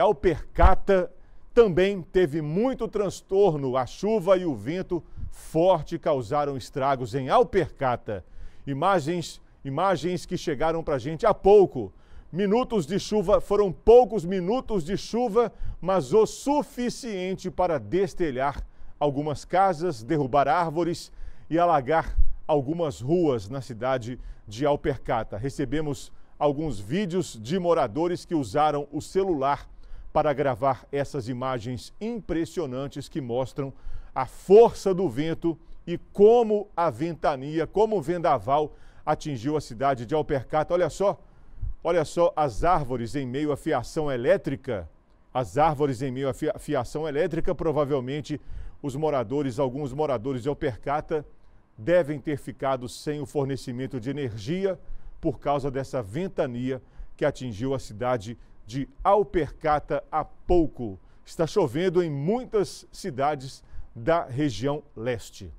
Alpercata Percata também teve muito transtorno. A chuva e o vento forte causaram estragos em Alpercata. Imagens, imagens que chegaram para a gente há pouco. Minutos de chuva foram poucos minutos de chuva, mas o suficiente para destelhar algumas casas, derrubar árvores e alagar algumas ruas na cidade de Alpercata. Recebemos alguns vídeos de moradores que usaram o celular para gravar essas imagens impressionantes que mostram a força do vento e como a ventania, como o vendaval atingiu a cidade de Alpercata. Olha só, olha só as árvores em meio à fiação elétrica. As árvores em meio à fiação elétrica, provavelmente os moradores, alguns moradores de Alpercata, devem ter ficado sem o fornecimento de energia por causa dessa ventania que atingiu a cidade de de Alpercata há pouco. Está chovendo em muitas cidades da região leste.